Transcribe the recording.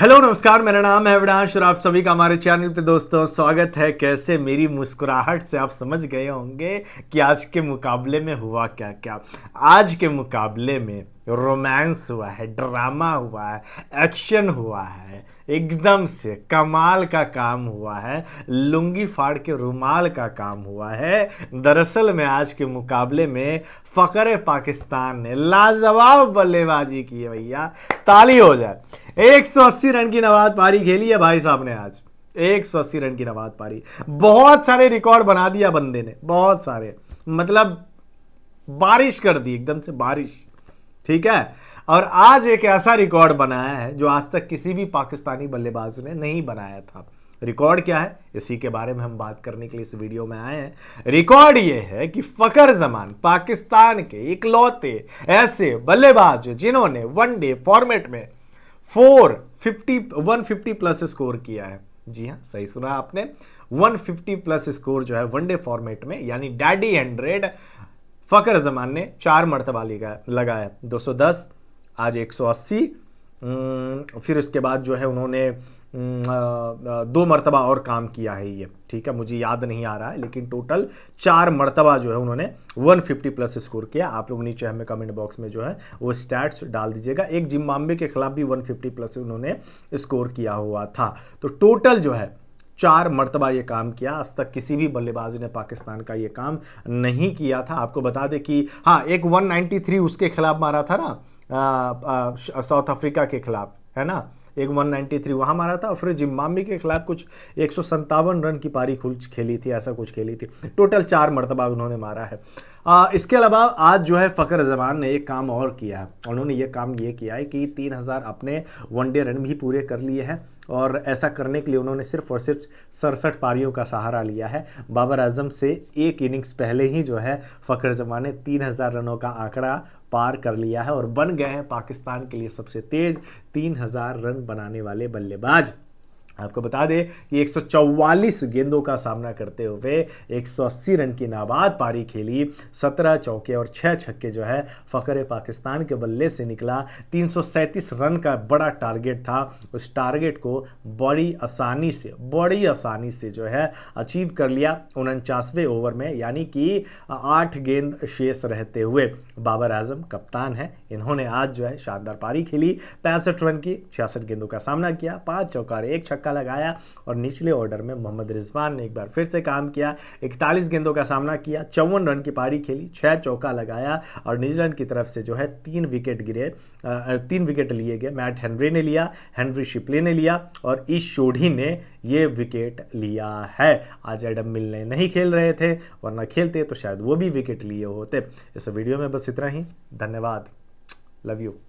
hello नमस्कार मेरा नाम है अविनाश और आप सभी का हमारे चैनल पे दोस्तों स्वागत है कैसे मेरी मुस्कुराहट से आप समझ गए होंगे कि आज के मुकाबले में हुआ क्या क्या आज के मुकाबले में रोमांस हुआ है ड्रामा हुआ है एक्शन हुआ है एकदम से कमाल का काम हुआ है लुंगी फाड़ के रुमाल का काम हुआ है दरअसल में आज के मुकाबले में फ़कर पाकिस्तान ने लाजवाब बल्लेबाजी की है भैया ताली हो जाए 180 रन की नवाज पारी खेली है भाई साहब ने आज 180 रन की नवाज पारी बहुत सारे रिकॉर्ड बना दिया बंदे ने बहुत सारे मतलब बारिश कर दी एकदम से बारिश ठीक है और आज एक ऐसा रिकॉर्ड बनाया है जो आज तक किसी भी पाकिस्तानी बल्लेबाज ने नहीं बनाया था रिकॉर्ड क्या है इसी के बारे में हम बात करने के लिए इस वीडियो में आए हैं रिकॉर्ड यह है कि फकर जमान पाकिस्तान के इकलौते ऐसे बल्लेबाज जिन्होंने वनडे फॉर्मेट में four fifty one fifty plus score किया है जी हाँ सही सुना आपने 150 प्लस स्कोर जो है वनडे फॉर्मेट में यानी डैडी हंड्रेड फ़कर जमान ने चार मरतबा लगाया दो सौ दस आज एक सौ अस्सी फिर उसके बाद जो है उन्होंने दो मरतबा और काम किया है ये ठीक है मुझे याद नहीं आ रहा है लेकिन टोटल चार मरतबा जो है उन्होंने 150 प्लस स्कोर किया आप लोग नीचे हमें कमेंट बॉक्स में जो है वो स्टैट्स डाल दीजिएगा एक जिम्बाम्बे के खिलाफ भी 150 प्लस उन्होंने स्कोर किया हुआ था तो टोटल जो है चार मरतबा ये काम किया आज तक किसी भी बल्लेबाज ने पाकिस्तान का ये काम नहीं किया था आपको बता दें कि हाँ एक 193 उसके खिलाफ मारा था ना साउथ अफ्रीका के खिलाफ है ना एक 193 वहाँ मारा था और फिर जिम्बाब्वे के खिलाफ कुछ एक रन की पारी खुल खेली थी ऐसा कुछ खेली थी टोटल चार मरतबा उन्होंने मारा है आ, इसके अलावा आज जो है फ़खर जमान ने एक काम और किया है उन्होंने ये काम ये किया है कि तीन हज़ार अपने वनडे रन भी पूरे कर लिए हैं और ऐसा करने के लिए उन्होंने सिर्फ और सिर्फ सड़सठ पारियों का सहारा लिया है बाबर आजम से एक इनिंग्स पहले ही जो है फ़खर जमान ने तीन हज़ार रनों का आंकड़ा पार कर लिया है और बन गए हैं पाकिस्तान के लिए सबसे तेज 3000 रन बनाने वाले बल्लेबाज आपको बता दें कि 144 गेंदों का सामना करते हुए 180 रन की नाबाद पारी खेली 17 चौके और 6 छक्के जो है फ़कर पाकिस्तान के बल्ले से निकला 337 रन का बड़ा टारगेट था उस टारगेट को बड़ी आसानी से बड़ी आसानी से जो है अचीव कर लिया उनचासवें ओवर में यानी कि आठ गेंद शेष रहते हुए बाबर आजम कप्तान हैं इन्होंने आज जो है शानदार पारी खेली पैंसठ रन की छियासठ गेंदों का सामना किया पाँच चौकार एक छक्का छक्का लगाया और निचले ऑर्डर में मोहम्मद रिजवान ने एक बार फिर से काम किया इकतालीस गेंदों का सामना किया चौवन रन की पारी खेली छः चौका लगाया और न्यूजीलैंड की तरफ से जो है तीन विकेट गिरे तीन विकेट लिए गए मैट हेनरी ने लिया हेनरी शिपले ने लिया और इस शोढ़ी ने ये विकेट लिया है आज एडम मिलने नहीं खेल रहे थे वरना खेलते तो शायद वो भी विकेट लिए होते इस वीडियो में बस इतना ही धन्यवाद लव यू